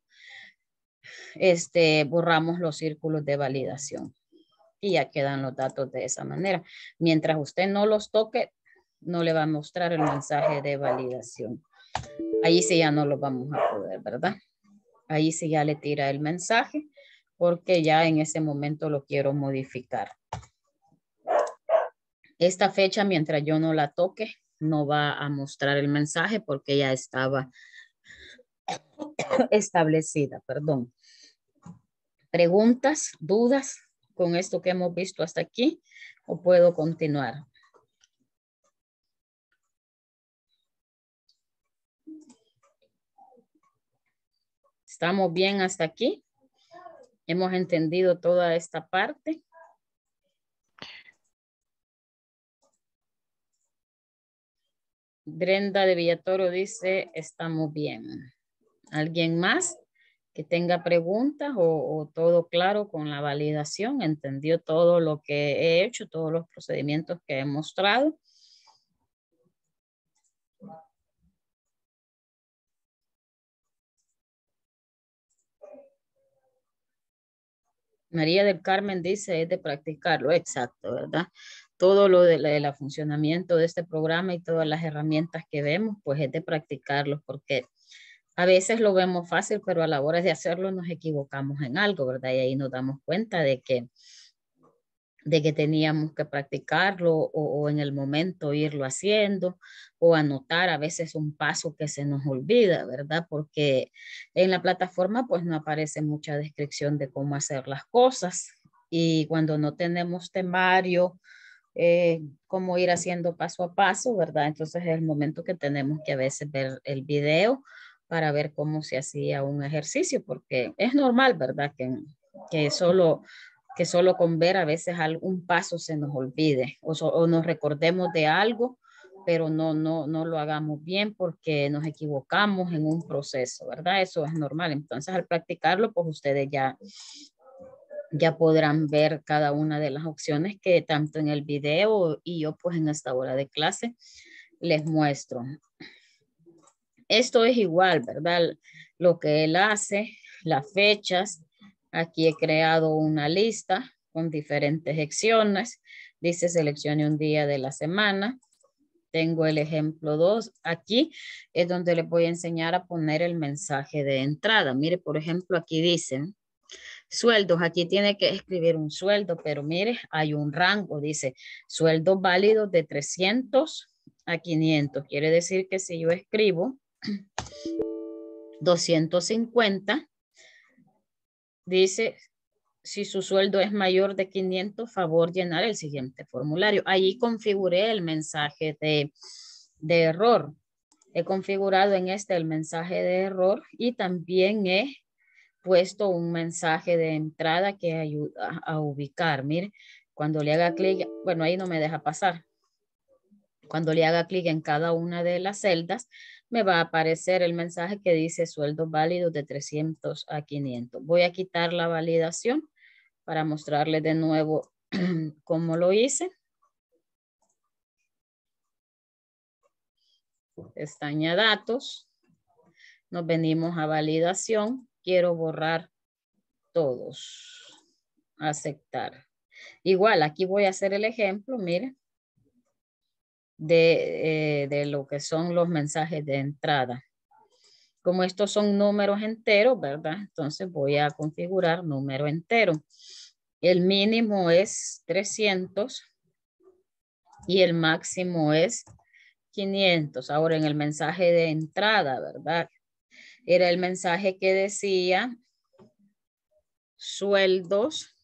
este, borramos los círculos de validación y ya quedan los datos de esa manera. Mientras usted no los toque, no le va a mostrar el mensaje de validación. Ahí sí ya no lo vamos a poder, ¿verdad? Ahí sí ya le tira el mensaje porque ya en ese momento lo quiero modificar. Esta fecha, mientras yo no la toque, no va a mostrar el mensaje porque ya estaba [COUGHS] establecida, perdón. ¿Preguntas, dudas con esto que hemos visto hasta aquí o puedo continuar? ¿Estamos bien hasta aquí? ¿Hemos entendido toda esta parte? Brenda de Villatoro dice, estamos bien. ¿Alguien más que tenga preguntas o, o, todo claro con la validación? ¿Entendió todo lo que he hecho, todos los procedimientos que he mostrado? María del Carmen dice, es de practicarlo, exacto, ¿verdad? todo lo del de funcionamiento de este programa y todas las herramientas que vemos, pues es de practicarlos, porque a veces lo vemos fácil, pero a la hora de hacerlo nos equivocamos en algo, ¿verdad? Y ahí nos damos cuenta de que, de que teníamos que practicarlo o, o en el momento irlo haciendo o anotar a veces un paso que se nos olvida, ¿verdad? Porque en la plataforma pues no aparece mucha descripción de cómo hacer las cosas y cuando no tenemos temario, eh, cómo ir haciendo paso a paso, ¿verdad? Entonces es el momento que tenemos que a veces ver el video para ver cómo se hacía un ejercicio, porque es normal, ¿verdad? Que, solo que solo con ver a veces algún paso se nos olvide o, nos recordemos de algo, pero no, no, no lo hagamos bien porque nos equivocamos en un proceso, ¿verdad? Eso es normal. Entonces, al practicarlo, pues ustedes ya ya podrán ver cada una de las opciones que tanto en el video y yo pues en esta hora de clase les muestro. Esto es igual, ¿verdad? Lo que él hace, las fechas. Aquí he creado una lista con diferentes secciones. Dice seleccione un día de la semana. Tengo el ejemplo 2. Aquí es donde le voy a enseñar a poner el mensaje de entrada. Mire, por ejemplo, aquí dicen Sueldos, aquí tiene que escribir un sueldo, pero mire, hay un rango, dice sueldo válido de 300 a 500. Quiere decir que si yo escribo 250, dice si su sueldo es mayor de 500, favor llenar el siguiente formulario. Ahí configuré el mensaje de, de error. He configurado en este el mensaje de error y también he puesto un mensaje de entrada que ayuda a ubicar. Mire, cuando le haga clic, bueno, ahí no me deja pasar. Cuando le haga clic en cada una de las celdas, me va a aparecer el mensaje que dice sueldos válidos de 300 a 500. Voy a quitar la validación para mostrarle de nuevo [CLEARS THROAT] cómo lo hice. Pestaña datos. Nos venimos a validación quiero borrar todos. Aceptar. Igual, aquí voy a hacer el ejemplo, mire de, eh, de lo que son los mensajes de entrada. Como estos son números enteros, ¿verdad? Entonces voy a configurar número entero. El mínimo es 300 y el máximo es 500. Ahora en el mensaje de entrada, ¿verdad? era el mensaje que decía sueldos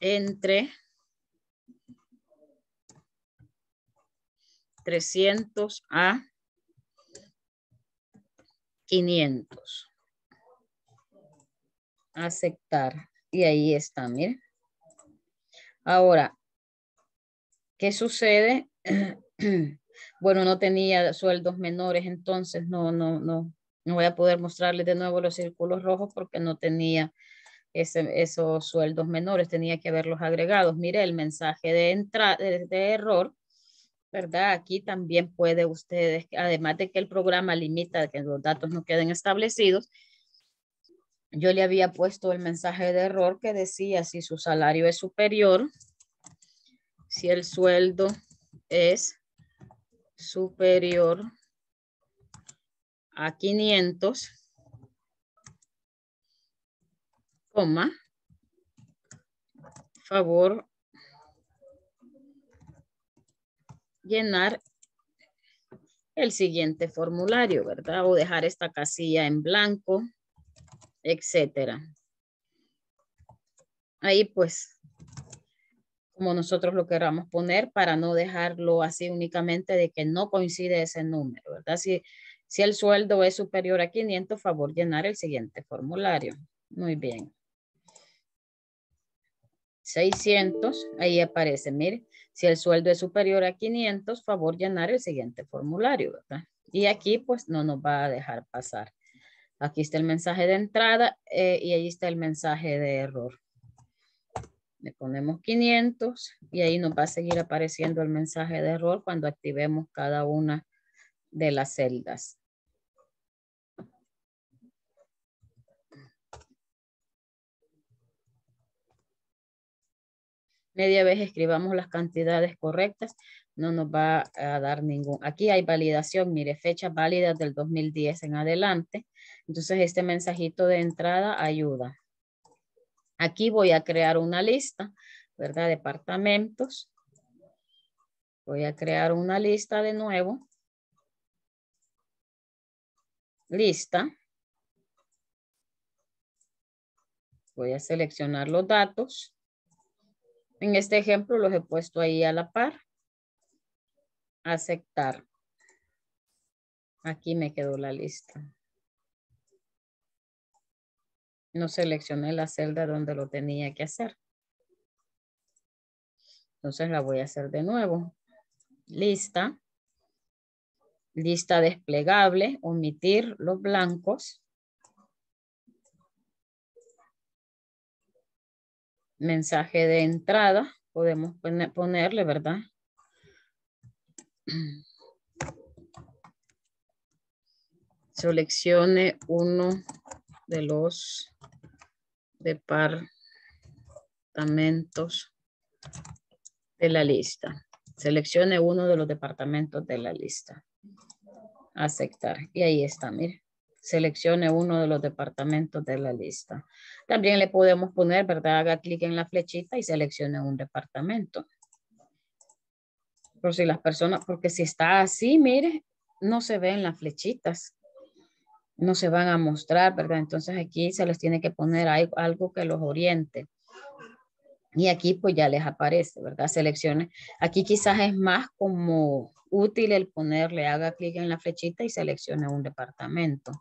entre 300 a 500. Aceptar. Y ahí está, miren. Ahora, ¿qué sucede? [CLEARS THROAT] [CLEARS THROAT] bueno, no tenía sueldos menores, entonces no, no, no, no voy a poder mostrarles de nuevo los círculos rojos porque no tenía esos sueldos menores, tenía que haberlos agregados. Mire el mensaje de, entrada de, error, ¿verdad? Aquí también puede ustedes, además de que el programa limita que los datos no queden establecidos, yo le había puesto el mensaje de error que decía si su salario es superior, si el sueldo es superior a 500, coma, favor, llenar el siguiente formulario, ¿verdad? O dejar esta casilla en blanco, etcétera. Ahí pues como nosotros lo queramos poner para no dejarlo así únicamente de que no coincide ese número, ¿verdad? Si, si el sueldo es superior a 500, favor llenar el siguiente formulario. Muy bien. 600, ahí aparece, mire, si el sueldo es superior a 500, favor llenar el siguiente formulario, ¿verdad? Y aquí pues no nos va a dejar pasar. Aquí está el mensaje de entrada eh, y ahí está el mensaje de error. Le ponemos 500 y ahí nos va a seguir apareciendo el mensaje de error cuando activemos cada una de las celdas. media vez escribamos las cantidades correctas, no nos va a dar ningún. Aquí hay validación, mire, fecha válida del 2010 en adelante. Entonces, este mensajito de entrada ayuda. Aquí voy a crear una lista, ¿verdad? Departamentos. Voy a crear una lista de nuevo. Lista. Voy a seleccionar los datos. En este ejemplo los he puesto ahí a la par. Aceptar. Aquí me quedó la lista no seleccioné la celda donde lo tenía que hacer. Entonces la voy a hacer de nuevo. Lista. Lista desplegable. Omitir los blancos. Mensaje de entrada. Podemos ponerle, ¿verdad? Seleccione uno de los departamentos de la lista. Seleccione uno de los departamentos de la lista. Aceptar. Y ahí está, mire. Seleccione uno de los departamentos de la lista. También le podemos poner, ¿verdad? Haga clic en la flechita y seleccione un departamento. Por si las personas, porque si está así, mire, no se ven las flechitas no se van a mostrar, ¿verdad? Entonces aquí se les tiene que poner algo que los oriente. Y aquí pues ya les aparece, ¿verdad? Seleccione. Aquí quizás es más como útil el ponerle, haga clic en la flechita y seleccione un departamento.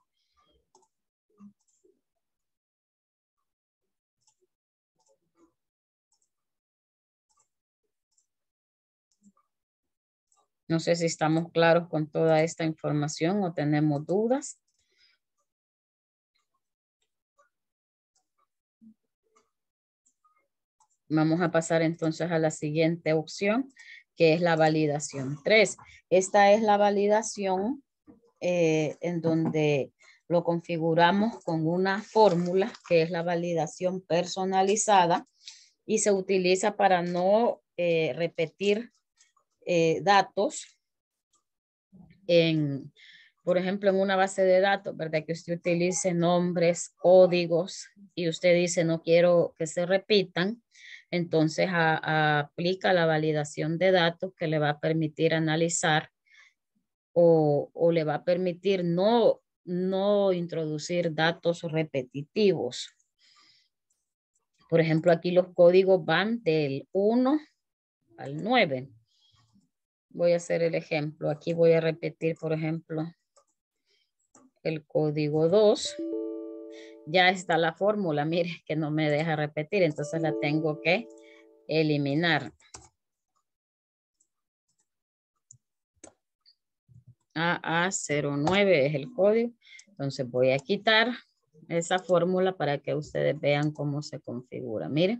No sé si estamos claros con toda esta información o tenemos dudas. Vamos a pasar entonces a la siguiente opción, que es la validación 3. Esta es la validación eh, en donde lo configuramos con una fórmula, que es la validación personalizada, y se utiliza para no eh, repetir eh, datos por ejemplo, en una base de datos, ¿verdad? Que usted utilice nombres, códigos, y usted dice, no quiero que se repitan entonces aplica la validación de datos que le va a permitir analizar o, le va a permitir no, no introducir datos repetitivos. Por ejemplo, aquí los códigos van del 1 al 9. Voy a hacer el ejemplo. Aquí voy a repetir, por ejemplo, el código 2 ya está la fórmula, mire, que no me deja repetir, entonces la tengo que eliminar. AA09 es el código, entonces voy a quitar esa fórmula para que ustedes vean cómo se configura. Mire,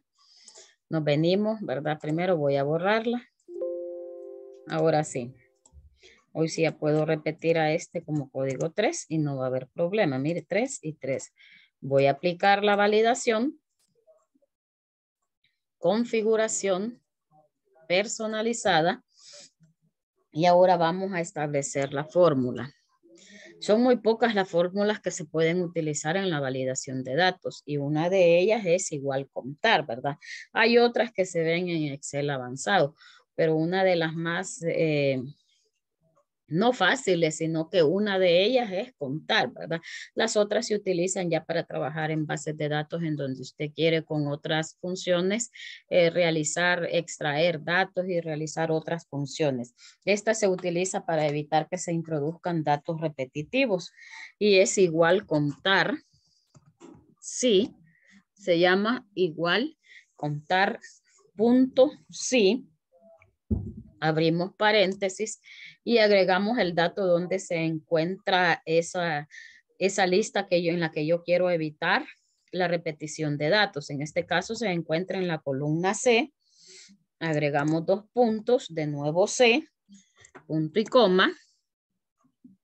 nos venimos, ¿verdad? Primero voy a borrarla. Ahora sí. Hoy sí ya puedo repetir a este como código 3 y no va a haber problema. Mire, 3 y 3. Voy a aplicar la validación, configuración personalizada y ahora vamos a establecer la fórmula. Son muy pocas las fórmulas que se pueden utilizar en la validación de datos y una de ellas es igual contar, ¿verdad? Hay otras que se ven en Excel avanzado, pero una de las más eh, no fáciles, sino que una de ellas es contar, ¿verdad? Las otras se utilizan ya para trabajar en bases de datos en donde usted quiere con otras funciones eh, realizar, extraer datos y realizar otras funciones. Esta se utiliza para evitar que se introduzcan datos repetitivos y es igual contar, sí, se llama igual contar punto sí abrimos paréntesis y agregamos el dato donde se encuentra esa, esa lista que yo, en la que yo quiero evitar la repetición de datos. En este caso se encuentra en la columna C. Agregamos dos puntos, de nuevo C, punto y coma.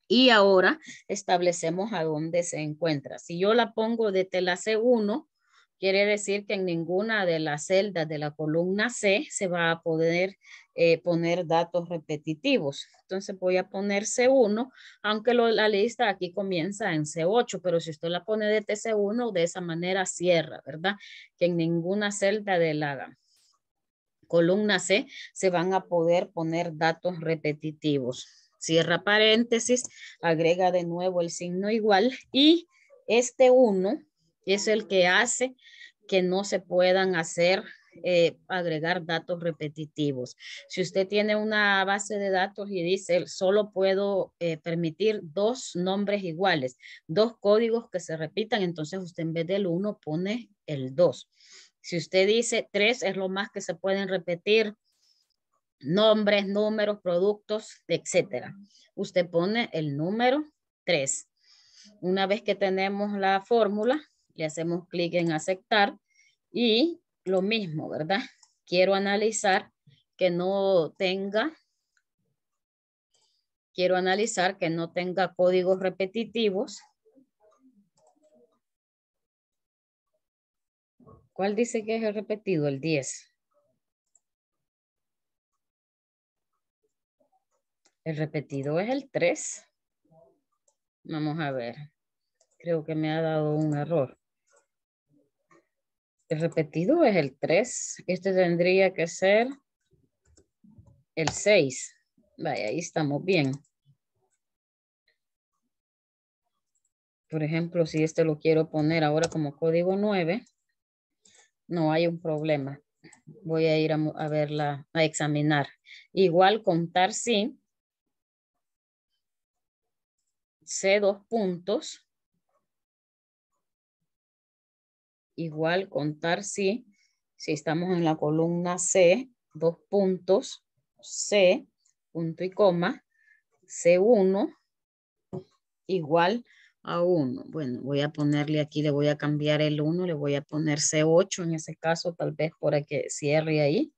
Y ahora establecemos a dónde se encuentra. Si yo la pongo de tela C1, Quiere decir que en ninguna de las celdas de la columna C se va a poder eh, poner datos repetitivos. Entonces voy a poner C1, aunque la lista aquí comienza en C8, pero si usted la pone de TC1, de esa manera cierra, ¿verdad? Que en ninguna celda de la columna C se van a poder poner datos repetitivos. Cierra paréntesis, agrega de nuevo el signo igual y este 1 es el que hace que no se puedan hacer, eh, agregar datos repetitivos. Si usted tiene una base de datos y dice, solo puedo eh, permitir dos nombres iguales, dos códigos que se repitan, entonces usted en vez del uno pone el dos. Si usted dice tres es lo más que se pueden repetir, nombres, números, productos, etcétera. Usted pone el número tres. Una vez que tenemos la fórmula, le hacemos clic en aceptar y lo mismo, ¿verdad? Quiero analizar que no tenga, quiero analizar que no tenga códigos repetitivos. ¿Cuál dice que es el repetido? El 10. El repetido es el 3. Vamos a ver. Creo que me ha dado un error repetido es el 3. Este tendría que ser el 6. Vaya, ahí estamos bien. Por ejemplo, si este lo quiero poner ahora como código 9, no hay un problema. Voy a ir a, verla, a examinar. Igual contar sí. C dos puntos igual contar si, si estamos en la columna C, dos puntos, C, punto y coma, C1 igual a 1. Bueno, voy a ponerle aquí, le voy a cambiar el 1, le voy a poner C8 en ese caso, tal vez para que cierre ahí.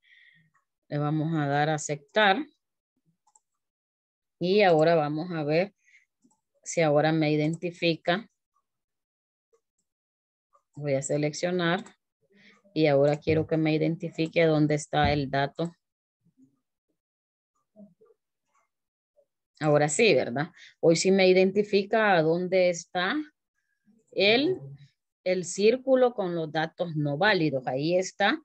Le vamos a dar a aceptar. Y ahora vamos a ver si ahora me identifica Voy a seleccionar y ahora quiero que me identifique dónde está el dato. Ahora sí, ¿verdad? Hoy sí me identifica dónde está el, el círculo con los datos no válidos. Ahí está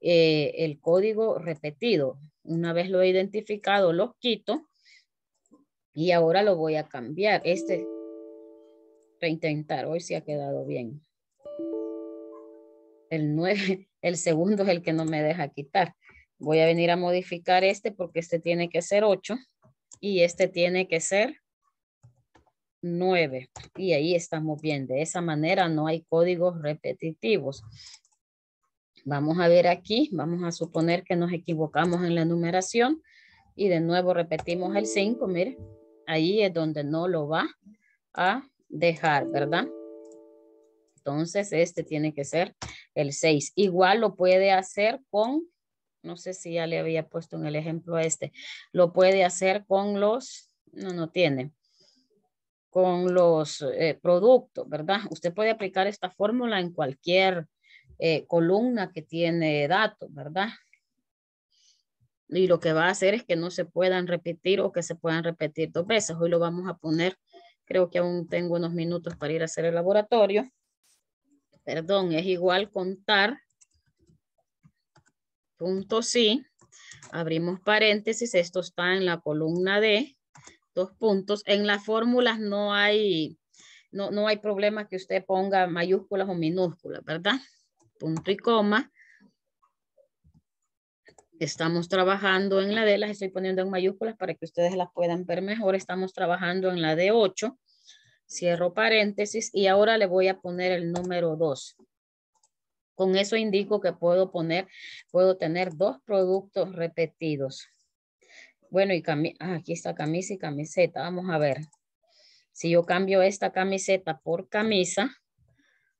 eh, el código repetido. Una vez lo he identificado, lo quito y ahora lo voy a cambiar. Este, reintentar, hoy sí ha quedado bien el 9, [LAUGHS] el segundo es el que no me deja quitar. Voy a venir a modificar este porque este tiene que ser 8 y este tiene que ser 9. Y ahí estamos bien. De esa manera no hay códigos repetitivos. Vamos a ver aquí, vamos a suponer que nos equivocamos en la numeración y de nuevo repetimos el 5, mire, ahí es donde no lo va a dejar, ¿verdad? Entonces, este tiene que ser el 6. Igual lo puede hacer con, no sé si ya le había puesto en el ejemplo a este, lo puede hacer con los, no, no tiene, con los eh, productos, ¿verdad? Usted puede aplicar esta fórmula en cualquier eh, columna que tiene datos, ¿verdad? Y lo que va a hacer es que no se puedan repetir o que se puedan repetir dos veces. Hoy lo vamos a poner, creo que aún tengo unos minutos para ir a hacer el laboratorio perdón, es igual contar, punto sí, abrimos paréntesis, esto está en la columna D, dos puntos. En las fórmulas no hay, no, no hay problema que usted ponga mayúsculas o minúsculas, ¿verdad? Punto y coma. Estamos trabajando en la D, las estoy poniendo en mayúsculas para que ustedes las puedan ver mejor. Estamos trabajando en la D8. Cierro paréntesis y ahora le voy a poner el número 2. Con eso indico que puedo poner, puedo tener dos productos repetidos. Bueno, y ah, aquí está camisa y camiseta. Vamos a ver. Si yo cambio esta camiseta por camisa,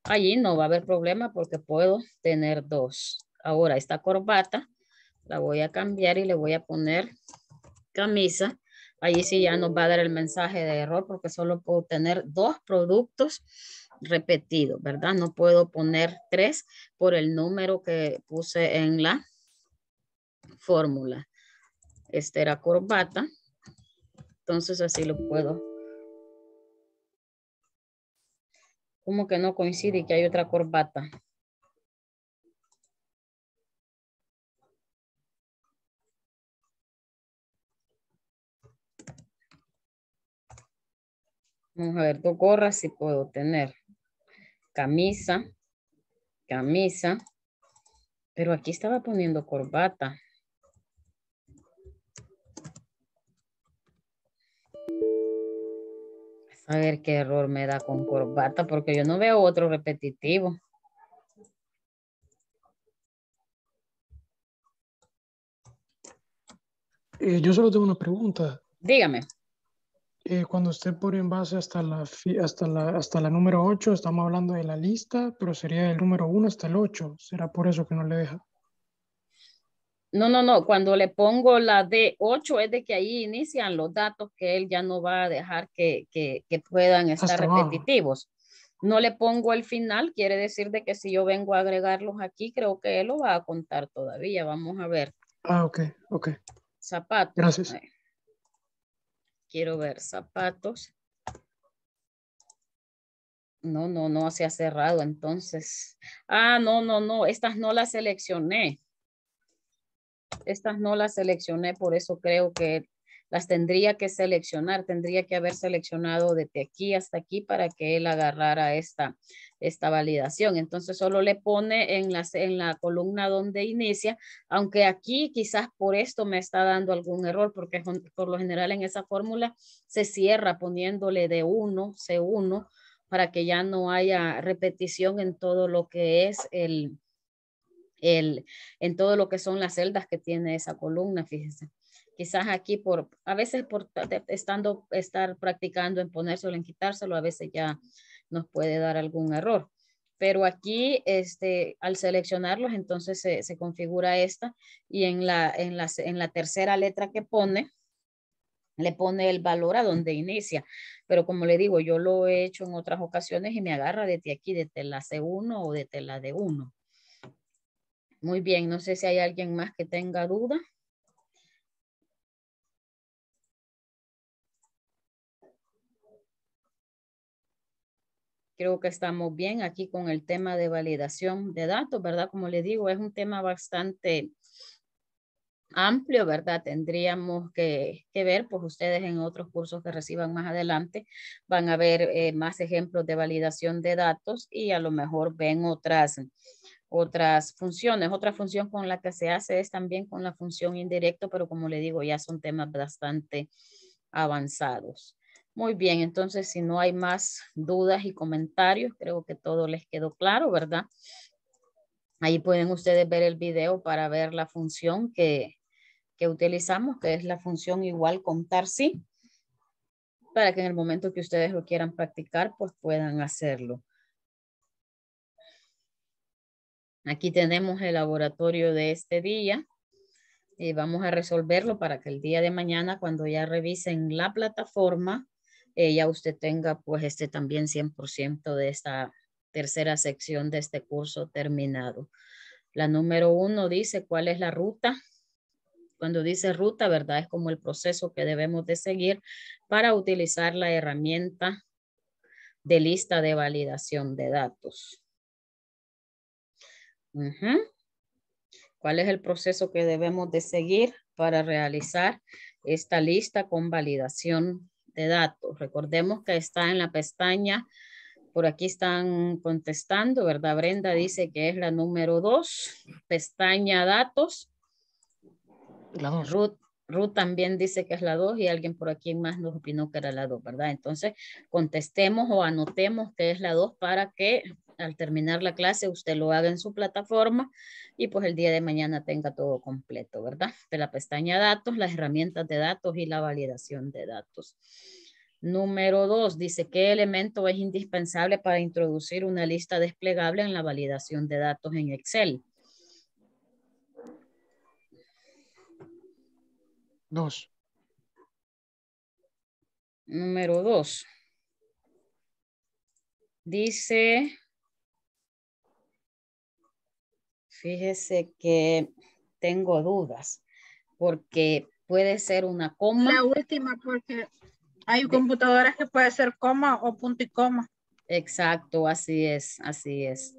allí no va a haber problema porque puedo tener dos. Ahora esta corbata la voy a cambiar y le voy a poner camisa Allí sí ya nos va a dar el mensaje de error porque solo puedo tener dos productos repetidos, ¿verdad? No puedo poner tres por el número que puse en la fórmula. Este era corbata. Entonces así lo puedo. ¿Cómo que no coincide que hay otra corbata. Vamos a ver, dos gorras si puedo tener. Camisa, camisa. Pero aquí estaba poniendo corbata. A ver qué error me da con corbata, porque yo no veo otro repetitivo. Eh, yo solo tengo una pregunta. Dígame. Eh, cuando pone en base hasta la, hasta, la, hasta la número 8, estamos hablando de la lista, pero sería del número 1 hasta el 8. ¿Será por eso que no le deja? No, no, no. Cuando le pongo la D8 es de que ahí inician los datos que él ya no va a dejar que, que, puedan estar repetitivos. No le pongo el final, quiere decir de que si yo vengo a agregarlos aquí, creo que él lo va a contar todavía. Vamos a ver. Ah, ok, ok. Zapatos. Gracias. Quiero ver zapatos. No, no, no, se ha cerrado entonces. Ah, no, no, no, estas no las seleccioné. Estas no las seleccioné, por eso creo que las tendría que seleccionar, tendría que haber seleccionado desde aquí hasta aquí para que él agarrara esta, esta validación. Entonces solo le pone en, las, en la columna donde inicia, aunque aquí quizás por esto me está dando algún error, porque por lo general en esa fórmula se cierra poniéndole de 1, C1, para que ya no haya repetición en todo lo que es el, el, en todo lo que son las celdas que tiene esa columna, fíjense quizás aquí por, a veces por estando, estar practicando en ponérselo, en quitárselo, a veces ya nos puede dar algún error. Pero aquí, este, al seleccionarlos, entonces se, configura esta y en la, en, la, en la tercera letra que pone, le pone el valor a donde inicia. Pero como le digo, yo lo he hecho en otras ocasiones y me agarra desde aquí, desde la C1 o desde la D1. Muy bien, no sé si hay alguien más que tenga duda. Creo que estamos bien aquí con el tema de validación de datos, ¿verdad? Como le digo, es un tema bastante amplio, ¿verdad? Tendríamos que, ver, pues ustedes en otros cursos que reciban más adelante van a ver eh, más ejemplos de validación de datos y a lo mejor ven otras, otras funciones. Otra función con la que se hace es también con la función indirecto, pero como le digo, ya son temas bastante avanzados. Muy bien, entonces si no hay más dudas y comentarios, creo que todo les quedó claro, ¿verdad? Ahí pueden ustedes ver el video para ver la función que, que utilizamos, que es la función igual contar sí, para que en el momento que ustedes lo quieran practicar, pues puedan hacerlo. Aquí tenemos el laboratorio de este día y vamos a resolverlo para que el día de mañana, cuando ya revisen la plataforma, eh, ya usted tenga pues este también 100% de esta tercera sección de este curso terminado. La número uno dice cuál es la ruta. Cuando dice ruta, ¿verdad? Es como el proceso que debemos de seguir para utilizar la herramienta de lista de validación de datos. ¿Cuál es el proceso que debemos de seguir para realizar esta lista con validación de este datos. Recordemos que está en la pestaña, por aquí están contestando, ¿verdad? Brenda dice que es la número dos pestaña datos. La Ruth, Ruth también dice que es la dos y alguien por aquí más nos opinó que era la dos, ¿verdad? Entonces, contestemos o anotemos que es la dos para que al terminar la clase usted lo haga en su plataforma y pues el día de mañana tenga todo completo, ¿verdad? De la pestaña datos, las herramientas de datos y la validación de datos. Número dos, dice, ¿qué elemento es indispensable para introducir una lista desplegable en la validación de datos en Excel? Dos. Número dos. Dice, Fíjese que tengo dudas porque puede ser una coma. La última porque hay computadoras que puede ser coma o punto y coma. Exacto, así es, así es.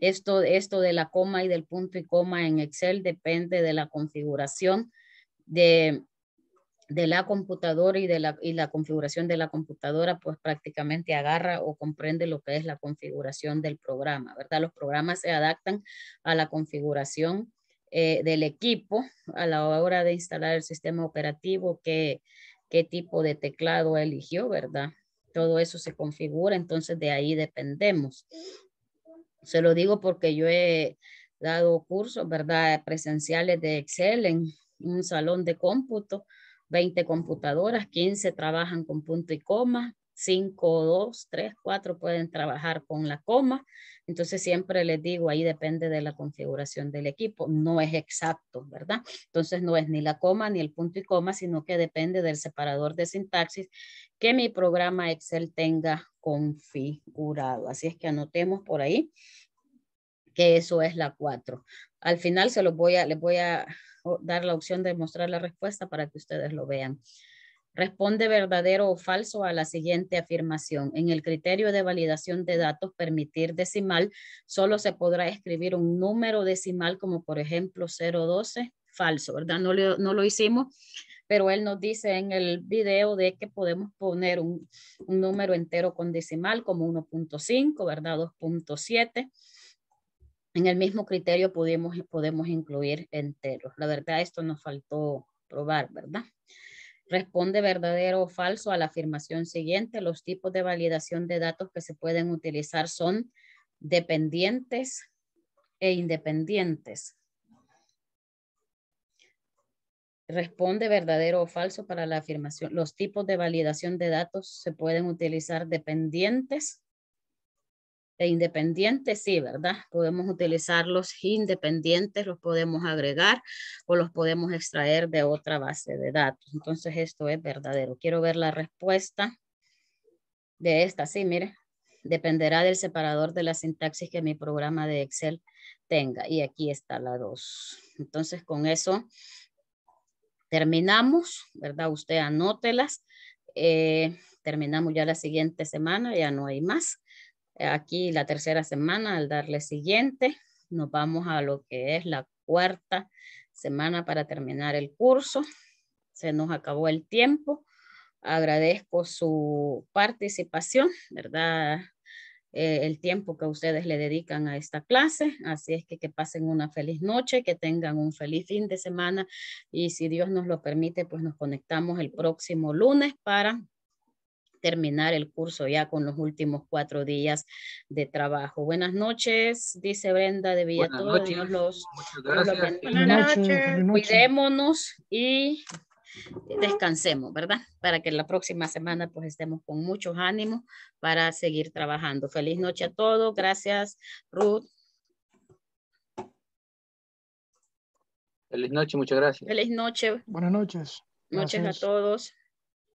Esto, esto de la coma y del punto y coma en Excel depende de la configuración de, de la computadora y, de la, configuración de la computadora, pues prácticamente agarra o comprende lo que es la configuración del programa, ¿verdad? Los programas se adaptan a la configuración eh, del equipo a la hora de instalar el sistema operativo, qué, qué tipo de teclado eligió, ¿verdad? Todo eso se configura, entonces de ahí dependemos. Se lo digo porque yo he dado cursos, ¿verdad? Presenciales de Excel en un salón de cómputo 20 computadoras, 15 trabajan con punto y coma, 5, 2, 3, 4 pueden trabajar con la coma. Entonces siempre les digo, ahí depende de la configuración del equipo. No es exacto, ¿verdad? Entonces no es ni la coma ni el punto y coma, sino que depende del separador de sintaxis que mi programa Excel tenga configurado. Así es que anotemos por ahí que eso es la 4. Al final se los voy a, les voy a dar la opción de mostrar la respuesta para que ustedes lo vean. Responde verdadero o falso a la siguiente afirmación. En el criterio de validación de datos permitir decimal, solo se podrá escribir un número decimal como por ejemplo 012, falso, ¿verdad? No, no lo hicimos, pero él nos dice en el video de que podemos poner un, un número entero con decimal como 1.5, ¿verdad? 2.7 en el mismo criterio podemos, podemos incluir enteros. La verdad, esto nos faltó probar, ¿verdad? Responde verdadero o falso a la afirmación siguiente. Los tipos de validación de datos que se pueden utilizar son dependientes e independientes. Responde verdadero o falso para la afirmación. Los tipos de validación de datos se pueden utilizar dependientes e independientes, sí, ¿verdad? Podemos utilizarlos independientes, los podemos agregar o los podemos extraer de otra base de datos. Entonces esto es verdadero. Quiero ver la respuesta de esta, sí, mire. Dependerá del separador de la sintaxis que mi programa de Excel tenga. Y aquí está la 2. Entonces con eso terminamos, ¿verdad? Usted anótelas. Eh, terminamos ya la siguiente semana, ya no hay más aquí la tercera semana, al darle siguiente, nos vamos a lo que es la cuarta semana para terminar el curso. Se nos acabó el tiempo. Agradezco su participación, ¿verdad? Eh, el tiempo que ustedes le dedican a esta clase. Así es que que pasen una feliz noche, que tengan un feliz fin de semana y si Dios nos lo permite, pues nos conectamos el próximo lunes para terminar el curso ya con los últimos cuatro días de trabajo. Buenas noches, dice Brenda de Villatoro. Buenas noches. Cuidémonos y descansemos, ¿verdad? Para que la próxima semana pues estemos con muchos ánimos para seguir trabajando. Feliz noche a todos. Gracias, Ruth. Feliz noche, muchas gracias. Feliz noche. Buenas noches. Noches a todos.